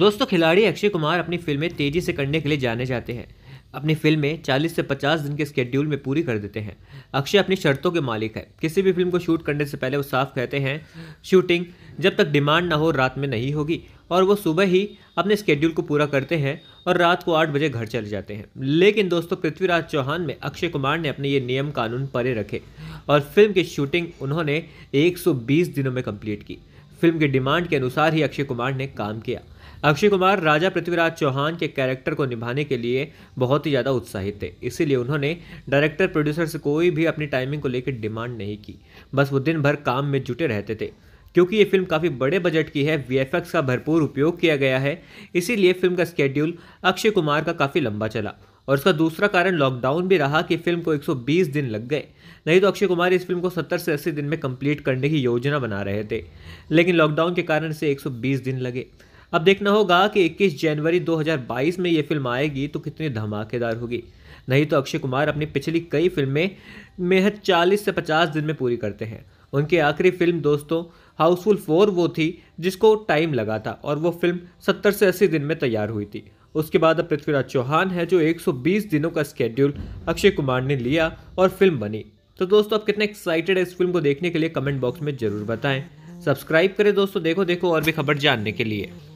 दोस्तों खिलाड़ी अक्षय कुमार अपनी फिल्में तेजी से करने के लिए जाने जाते हैं अपनी फिल्में 40 से 50 दिन के स्केड्यूल में पूरी कर देते हैं अक्षय अपनी शर्तों के मालिक है किसी भी फिल्म को शूट करने से पहले वो साफ कहते हैं शूटिंग जब तक डिमांड ना हो रात में नहीं होगी और वो सुबह ही अपने स्केड्यूल को पूरा करते हैं और रात को आठ बजे घर चले जाते हैं लेकिन दोस्तों पृथ्वीराज चौहान में अक्षय कुमार ने अपने ये नियम कानून परे रखे और फिल्म की शूटिंग उन्होंने 120 दिनों में कंप्लीट की फिल्म की डिमांड के अनुसार ही अक्षय कुमार ने काम किया अक्षय कुमार राजा पृथ्वीराज चौहान के कैरेक्टर को निभाने के लिए बहुत ही ज़्यादा उत्साहित थे इसीलिए उन्होंने डायरेक्टर प्रोड्यूसर से कोई भी अपनी टाइमिंग को लेकर डिमांड नहीं की बस वो दिन भर काम में जुटे रहते थे क्योंकि ये फिल्म काफ़ी बड़े बजट की है वी का भरपूर उपयोग किया गया है इसीलिए फिल्म का स्केड्यूल अक्षय कुमार का काफ़ी लंबा चला और इसका दूसरा कारण लॉकडाउन भी रहा कि फिल्म को 120 दिन लग गए नहीं तो अक्षय कुमार इस फिल्म को 70 से 80 दिन में कंप्लीट करने की योजना बना रहे थे लेकिन लॉकडाउन के कारण इसे 120 दिन लगे अब देखना होगा कि 21 जनवरी 2022 में ये फिल्म आएगी तो कितनी धमाकेदार होगी नहीं तो अक्षय कुमार अपनी पिछली कई फिल्में मेहद चालीस से पचास दिन में पूरी करते हैं उनकी आखिरी फिल्म दोस्तों हाउसफुल फोर वो थी जिसको टाइम लगा था और वो फिल्म सत्तर से अस्सी दिन में तैयार हुई थी उसके बाद अब पृथ्वीराज चौहान है जो 120 दिनों का स्केड्यूल अक्षय कुमार ने लिया और फिल्म बनी तो दोस्तों आप कितने एक्साइटेड है इस फिल्म को देखने के लिए कमेंट बॉक्स में ज़रूर बताएं सब्सक्राइब करें दोस्तों देखो देखो और भी खबर जानने के लिए